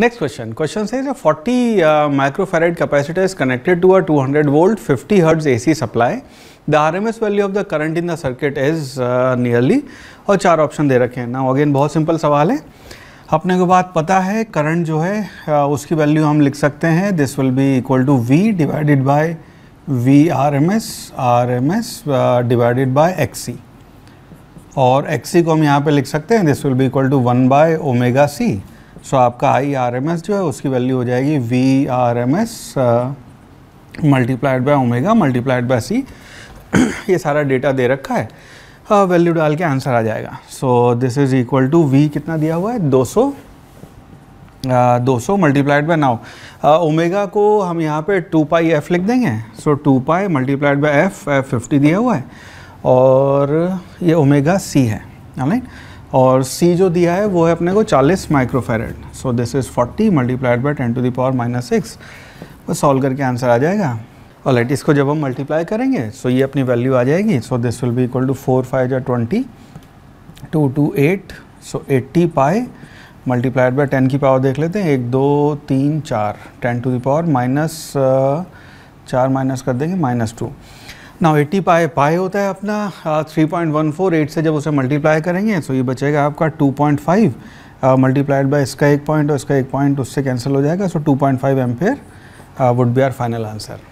next question question से a 40 uh, microfarad capacitor is connected to a 200 volt A C supply the R M S value of the current in the circuit is nearly और चार option दे रखे हैं ना again बहुत simple सवाल है अपने को बात पता है करंट जो है uh, उसकी वैल्यू हम लिख सकते हैं this will be equal to V divided by V R M S R M S divided by X C और एक्स सी को हम यहाँ पे लिख सकते हैं this will be equal to one by omega C so आपका आई आर एम एस जो है उसकी वैल्यू हो जाएगी V R M S multiplied by omega multiplied by C ये सारा डेटा दे रखा है वैल्यू uh, डाल के आंसर आ जाएगा so this is equal to V कितना दिया हुआ है 200 दो सौ मल्टीप्लाइड बाय नाउ ओमेगा को हम यहाँ पे टू पाई एफ लिख देंगे so two pi multiplied by F F fifty दिया हुआ है और ये ओमेगा सी है ऑनलाइन और C जो दिया है वो है अपने को 40 microfarad so this is 40 multiplied by ten to the power minus six वो सॉल्व करके आंसर आ जाएगा और लाइट इसको जब हम मल्टीप्लाई करेंगे सो so ये अपनी वैल्यू आ जाएगी so this will be equal to four five या twenty two two eight so eighty pi multiplied by ten की पावर देख लेते हैं एक दो तीन चार टेन टू दावर पावर माइनस चार माइनस कर देंगे माइनस टू ना एटी पाए पाए होता है अपना three point one four eight से जब उसे मल्टीप्लाई करेंगे सो तो ये बचेगा आपका two point five multiplied by इसका एक पॉइंट और इसका एक पॉइंट उससे कैंसिल हो जाएगा so two point five ampere would be our final answer